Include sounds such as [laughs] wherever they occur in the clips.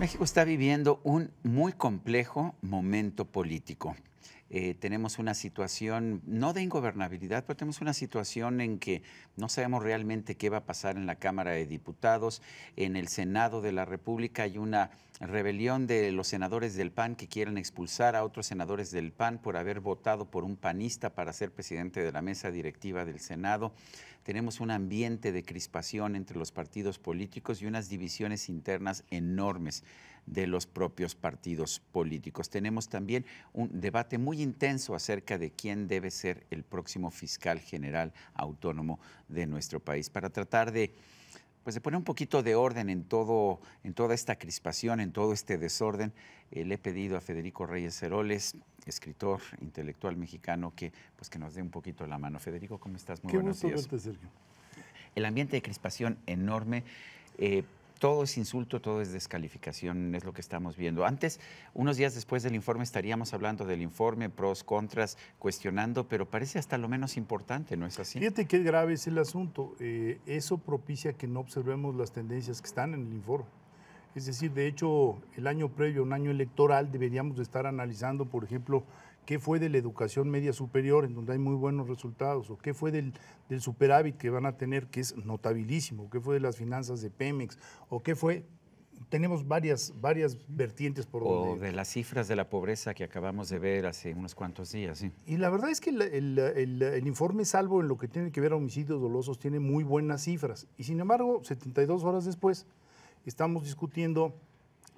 México está viviendo un muy complejo momento político. Eh, tenemos una situación no de ingobernabilidad, pero tenemos una situación en que no sabemos realmente qué va a pasar en la Cámara de Diputados, en el Senado de la República hay una rebelión de los senadores del PAN que quieren expulsar a otros senadores del PAN por haber votado por un panista para ser presidente de la mesa directiva del Senado tenemos un ambiente de crispación entre los partidos políticos y unas divisiones internas enormes de los propios partidos políticos. Tenemos también un debate muy intenso acerca de quién debe ser el próximo fiscal general autónomo de nuestro país para tratar de pues de poner un poquito de orden en, todo, en toda esta crispación, en todo este desorden. Eh, le he pedido a Federico Reyes Heroles, escritor, intelectual mexicano, que, pues que nos dé un poquito la mano. Federico, ¿cómo estás? Muy Qué buenos gusto días. Verte, Sergio. El ambiente de crispación enorme. Eh, todo es insulto, todo es descalificación, es lo que estamos viendo. Antes, unos días después del informe, estaríamos hablando del informe, pros, contras, cuestionando, pero parece hasta lo menos importante, ¿no es así? Fíjate qué grave es el asunto. Eh, eso propicia que no observemos las tendencias que están en el informe. Es decir, de hecho, el año previo, un año electoral, deberíamos estar analizando, por ejemplo, ¿Qué fue de la educación media superior, en donde hay muy buenos resultados? ¿O qué fue del, superávit que van a tener, que es notabilísimo? ¿Qué fue de las finanzas de Pemex? ¿O qué fue? Tenemos varias, varias vertientes por o de las cifras de la pobreza que acabamos de ver hace unos cuantos días. Y la verdad es que el, informe, salvo en lo que tiene que ver a homicidios dolosos, tiene muy buenas cifras. Y sin embargo, 72 horas después, estamos discutiendo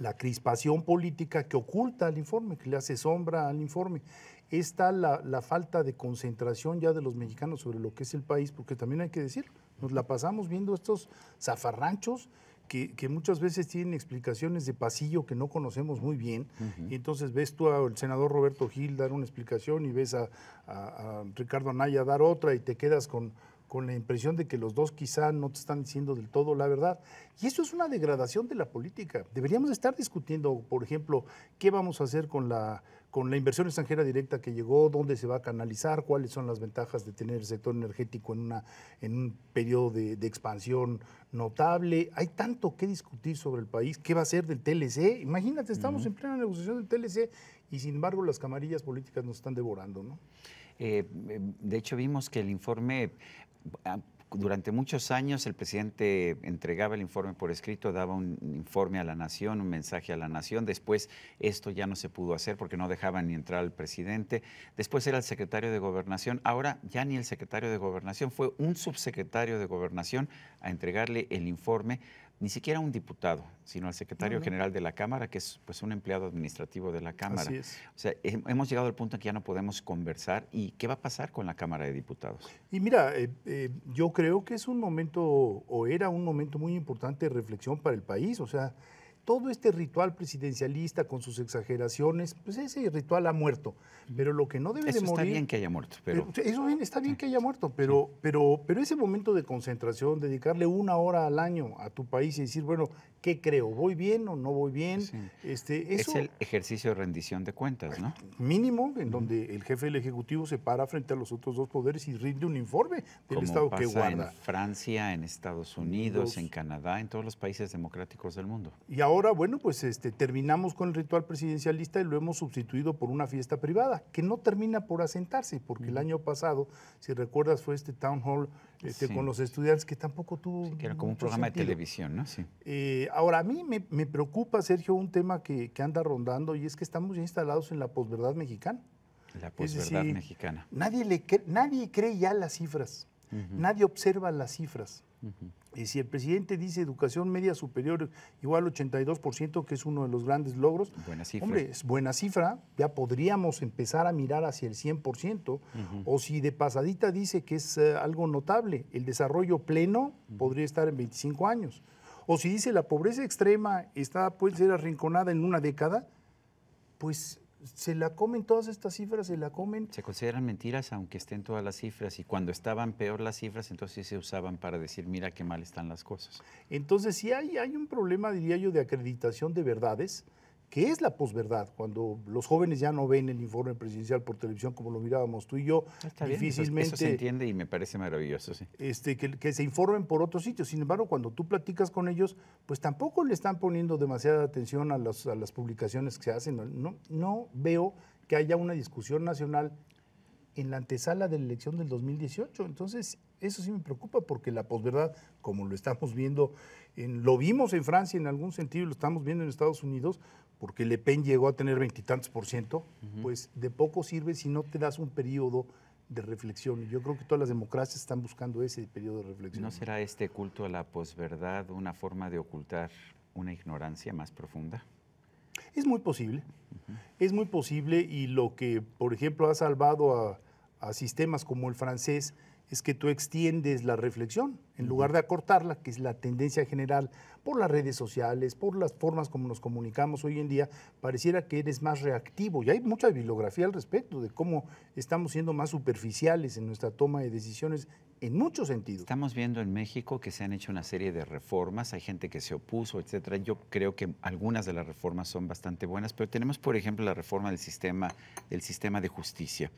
la crispación política que oculta al informe, que le hace sombra al informe. Está la, falta de concentración ya de los mexicanos sobre lo que es el país, porque también hay que decir, nos la pasamos viendo estos zafarranchos que, muchas veces tienen explicaciones de pasillo que no conocemos muy bien. Y entonces ves tú al senador Roberto Gil dar una explicación y ves a Ricardo Anaya dar otra y te quedas con con la impresión de que los dos quizá no te están diciendo del todo la verdad. Y eso es una degradación de la política. Deberíamos estar discutiendo, por ejemplo, qué vamos a hacer con la, con la inversión extranjera directa que llegó, dónde se va a canalizar, cuáles son las ventajas de tener el sector energético en, una, en un periodo de, expansión notable. Hay tanto que discutir sobre el país. ¿Qué va a ser del TLC? Imagínate, estamos en plena negociación del TLC y sin embargo las camarillas políticas nos están devorando, ¿no? Eh, eh, de hecho, vimos que el informe Ah, durante muchos años el presidente entregaba el informe por escrito, daba un informe a la nación, un mensaje a la nación. Después esto ya no se pudo hacer porque no dejaban ni entrar al presidente. Después era el secretario de gobernación. Ahora ya ni el secretario de gobernación, fue un subsecretario de gobernación a entregarle el informe ni siquiera un diputado, sino al secretario ah, general de la Cámara, que es pues, un empleado administrativo de la Cámara. Así es. O sea, hemos llegado al punto en que ya no podemos conversar. ¿Y qué va a pasar con la Cámara de Diputados? Y mira, eh, eh, yo creo que es un momento, o era un momento muy importante de reflexión para el país. O sea, todo este ritual presidencialista con sus exageraciones, pues ese ritual ha muerto. Pero lo que no debe eso Está bien que haya muerto, pero. eso bien, está bien que haya muerto, pero, pero, ese momento de concentración, dedicarle una hora al año a tu país y decir, bueno, ¿qué creo? ¿Voy bien o no voy bien? Este, es el ejercicio de rendición de cuentas, ¿no? Mínimo, en donde el jefe del Ejecutivo se para frente a los otros dos poderes y rinde un informe del Estado que guarda. En Francia, en Estados Unidos, en Canadá, en todos los países democráticos del mundo. Y ahora ahora, bueno, pues este, terminamos con el ritual presidencialista y lo hemos sustituido por una fiesta privada, que no termina por asentarse, porque el año pasado, si recuerdas, fue este town hall este, con los estudiantes que tampoco tuvo... que era como un programa de televisión, ¿no? Sí. Eh, ahora, a mí me, preocupa, Sergio, un tema que, anda rondando y es que estamos ya instalados en la posverdad mexicana. La posverdad mexicana. Nadie, le nadie cree ya las cifras. Nadie observa las cifras. Y si el presidente dice educación media superior igual 82%, que es uno de los grandes logros, buena cifra. hombre, es buena cifra, ya podríamos empezar a mirar hacia el 100%, o si de pasadita dice que es eh, algo notable, el desarrollo pleno podría estar en 25 años, o si dice la pobreza extrema está, puede ser arrinconada en una década, pues se la comen todas estas cifras, se la comen. Se consideran mentiras aunque estén todas las cifras y cuando estaban peor las cifras, entonces se usaban para decir, mira qué mal están las cosas. Entonces, sí hay, hay un problema, diría yo, de acreditación de verdades que es la posverdad, cuando los jóvenes ya no ven el informe presidencial por televisión como lo mirábamos tú y yo, difícilmente... Eso, se entiende y me parece maravilloso, sí. Este, que, se informen por otros sitios. Sin embargo, cuando tú platicas con ellos, pues tampoco le están poniendo demasiada atención a, los, las publicaciones que se hacen. No, no veo que haya una discusión nacional en la antesala de la elección del 2018. Entonces, eso sí me preocupa porque la posverdad, como lo estamos viendo, lo vimos en Francia en algún sentido, lo estamos viendo en Estados Unidos, porque Le Pen llegó a tener veintitantos por ciento, pues de poco sirve si no te das un periodo de reflexión. Yo creo que todas las democracias están buscando ese periodo de reflexión. ¿No será este culto a la posverdad una forma de ocultar una ignorancia más profunda? Es muy posible, es muy posible y lo que, por ejemplo, ha salvado a, a sistemas como el francés, es que tú extiendes la reflexión, en lugar de acortarla, que es la tendencia general por las redes sociales, por las formas como nos comunicamos hoy en día, pareciera que eres más reactivo. Y hay mucha bibliografía al respecto de cómo estamos siendo más superficiales en nuestra toma de decisiones en muchos sentidos. Estamos viendo en México que se han hecho una serie de reformas, hay gente que se opuso, etcétera. Yo creo que algunas de las reformas son bastante buenas, pero tenemos, por ejemplo, la reforma del sistema, del sistema de justicia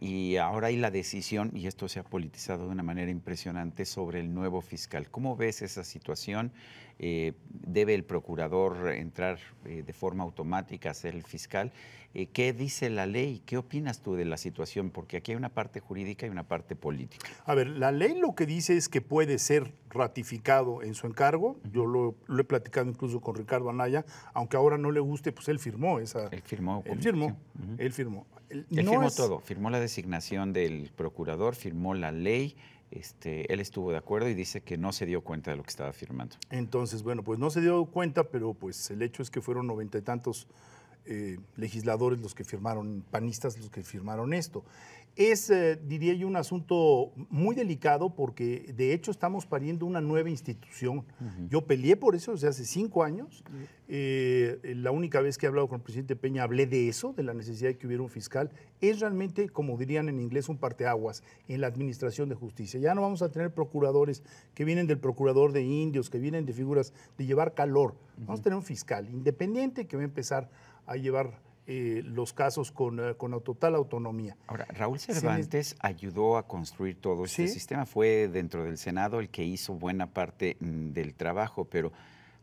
y ahora hay la decisión, y esto se ha politizado de una manera impresionante, sobre el nuevo fiscal. ¿Cómo ves esa situación? Eh, ¿Debe el procurador entrar eh, de forma automática a ser el fiscal? Eh, ¿Qué dice la ley? ¿Qué opinas tú de la situación? Porque aquí hay una parte jurídica y una parte política. A ver, la ley lo que dice es que puede ser ratificado en su encargo. Yo lo, he platicado incluso con Ricardo Anaya, aunque ahora no le guste, pues él firmó esa... Él firmó. Él firmó, él firmó firmó todo, firmó la designación del procurador, firmó la ley, este, él estuvo de acuerdo y dice que no se dio cuenta de lo que estaba firmando. Entonces, bueno, pues no se dio cuenta, pero pues el hecho es que fueron noventa y tantos eh, legisladores los que firmaron, panistas los que firmaron esto es, eh, diría yo, un asunto muy delicado porque de hecho estamos pariendo una nueva institución. Yo peleé por eso desde hace cinco años. Eh, la única vez que he hablado con el presidente Peña hablé de eso, de la necesidad de que hubiera un fiscal. Es realmente, como dirían en inglés, un parteaguas en la administración de justicia. Ya no vamos a tener procuradores que vienen del procurador de indios, que vienen de figuras de llevar calor. Vamos a tener un fiscal independiente que va a empezar a llevar eh, los casos con, eh, con, total autonomía. Ahora, Raúl Cervantes ayudó a construir todo este sistema, fue dentro del Senado el que hizo buena parte mm, del trabajo, pero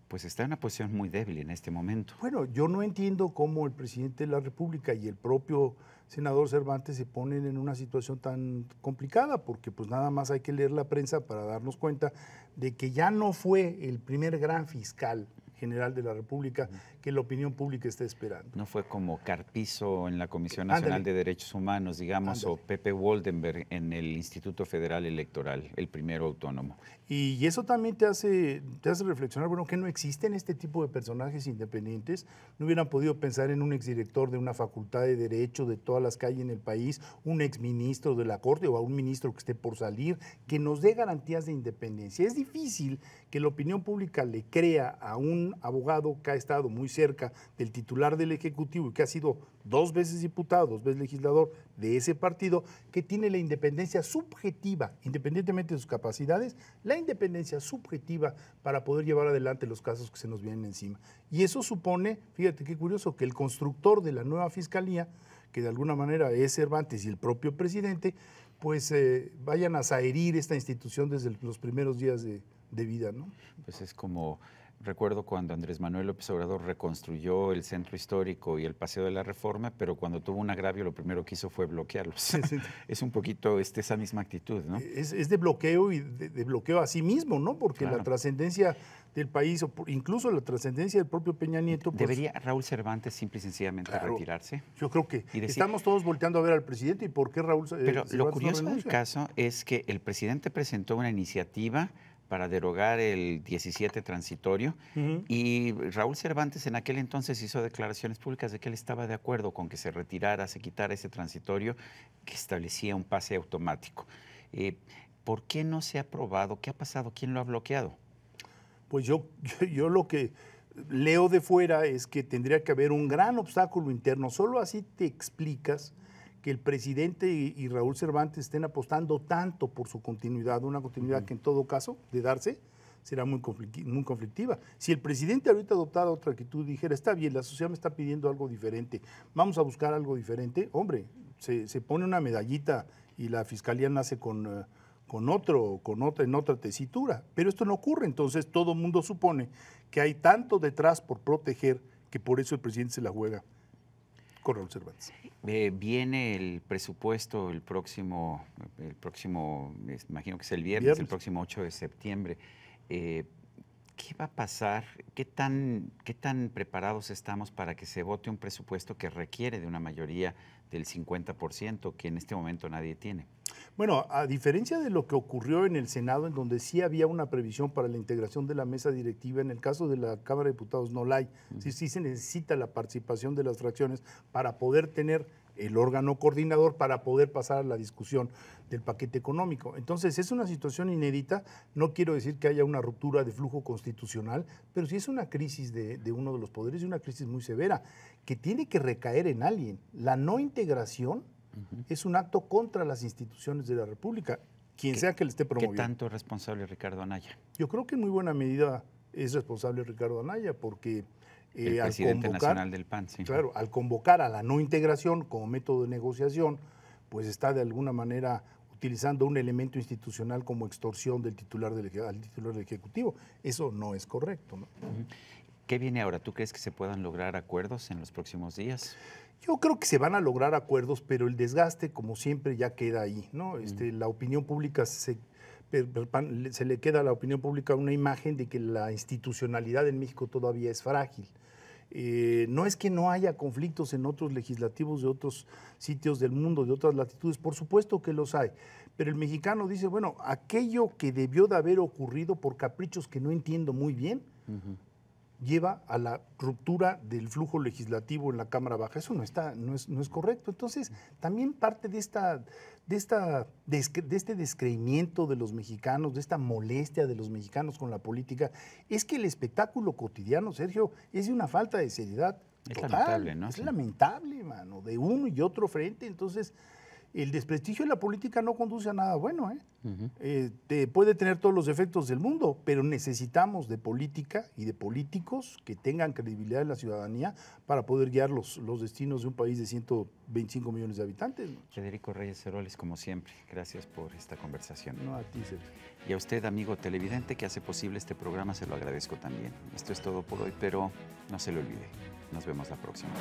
pues está en una posición muy débil en este momento. Bueno, yo no entiendo cómo el presidente de la República y el propio senador Cervantes se ponen en una situación tan complicada, porque pues nada más hay que leer la prensa para darnos cuenta de que ya no fue el primer gran fiscal general de la República que la opinión pública esté esperando. No fue como Carpizo en la Comisión Nacional de Derechos Humanos, digamos, o Pepe Waldenberg en el Instituto Federal Electoral, el primero autónomo. Y eso también te hace, te hace reflexionar, bueno, que no existen este tipo de personajes independientes. No hubieran podido pensar en un exdirector de una facultad de derecho de todas las calles en el país, un exministro de la Corte o a un ministro que esté por salir, que nos dé garantías de independencia. Es difícil que la opinión pública le crea a un abogado que ha estado muy cerca del titular del Ejecutivo y que ha sido dos veces diputado, dos veces legislador de ese partido, que tiene la independencia subjetiva, independientemente de sus capacidades, la independencia subjetiva para poder llevar adelante los casos que se nos vienen encima. Y eso supone, fíjate qué curioso, que el constructor de la nueva fiscalía, que de alguna manera es Cervantes y el propio presidente, pues eh, vayan a zaherir esta institución desde los primeros días de, de vida, ¿no? Pues es como Recuerdo cuando Andrés Manuel López Obrador reconstruyó el centro histórico y el Paseo de la Reforma, pero cuando tuvo un agravio lo primero que hizo fue bloquearlos. [laughs] es un poquito este, esa misma actitud, ¿no? Es, de bloqueo y de, bloqueo a sí mismo, ¿no? Porque la trascendencia del país, o incluso la trascendencia del propio Peña Nieto. Pues ¿Debería Raúl Cervantes simple y sencillamente retirarse? Yo creo que estamos todos volteando a ver al presidente y por qué Raúl eh, Pero lo curioso del caso es que el presidente presentó una iniciativa para derogar el 17 transitorio. Y Raúl Cervantes en aquel entonces hizo declaraciones públicas de que él estaba de acuerdo con que se retirara, se quitara ese transitorio que establecía un pase automático. Eh, ¿Por qué no se ha aprobado? ¿Qué ha pasado? ¿Quién lo ha bloqueado? Pues yo, yo lo que leo de fuera es que tendría que haber un gran obstáculo interno. Solo así te explicas que el presidente y, Raúl Cervantes estén apostando tanto por su continuidad, una continuidad que en todo caso, de darse, será muy, conflictiva. Si el presidente ahorita adoptara otra actitud y dijera, está bien, la sociedad me está pidiendo algo diferente, vamos a buscar algo diferente, hombre, se, pone una medallita y la fiscalía nace con... Eh, con otro, con otra, en otra tesitura. Pero esto no ocurre, entonces todo el mundo supone que hay tanto detrás por proteger que por eso el presidente se la juega con eh, viene el presupuesto el próximo, el próximo, imagino que es el viernes, el próximo 8 de septiembre. Eh, ¿Qué va a pasar? ¿Qué tan, ¿Qué tan preparados estamos para que se vote un presupuesto que requiere de una mayoría del 50% que en este momento nadie tiene? Bueno, a diferencia de lo que ocurrió en el Senado, en donde sí había una previsión para la integración de la mesa directiva, en el caso de la Cámara de Diputados no la hay. Sí, se necesita la participación de las fracciones para poder tener el órgano coordinador para poder pasar a la discusión del paquete económico. Entonces, es una situación inédita. No quiero decir que haya una ruptura de flujo constitucional, pero sí es una crisis de, de uno de los poderes y una crisis muy severa que tiene que recaer en alguien. La no integración es un acto contra las instituciones de la República, quien sea que le esté promoviendo. ¿Qué tanto es responsable Ricardo Anaya? Yo creo que en muy buena medida es responsable Ricardo Anaya, porque eh, al convocar, nacional del PAN, sí. claro, al convocar a la no integración como método de negociación, pues está de alguna manera utilizando un elemento institucional como extorsión del titular del, titular del ejecutivo. Eso no es correcto. ¿Qué viene ahora? ¿Tú crees que se puedan lograr acuerdos en los próximos días? Yo creo que se van a lograr acuerdos, pero el desgaste, como siempre, ya queda ahí, ¿no? Mm. Este, La opinión pública se se le queda a la opinión pública una imagen de que la institucionalidad en México todavía es frágil. Eh, no es que no haya conflictos en otros legislativos de otros sitios del mundo, de otras latitudes, por supuesto que los hay, pero el mexicano dice, bueno, aquello que debió de haber ocurrido por caprichos que no entiendo muy bien, lleva a la ruptura del flujo legislativo en la Cámara Baja. Eso no, está, no, es, no es correcto. Entonces, también parte de, esta, de, esta, de este descreimiento de los mexicanos, de esta molestia de los mexicanos con la política, es que el espectáculo cotidiano, Sergio, es de una falta de seriedad. Es lamentable, ¿no? Es lamentable, mano, de uno y otro frente. Entonces, el desprestigio de la política no conduce a nada bueno. ¿eh? eh puede tener todos los efectos del mundo, pero necesitamos de política y de políticos que tengan credibilidad en la ciudadanía para poder guiar los, destinos de un país de 125 millones de habitantes. Federico Reyes Heroles, como siempre, gracias por esta conversación. No, a ti, Sergio. Y a usted, amigo televidente, que hace posible este programa, se lo agradezco también. Esto es todo por hoy, pero no se lo olvide. Nos vemos la próxima.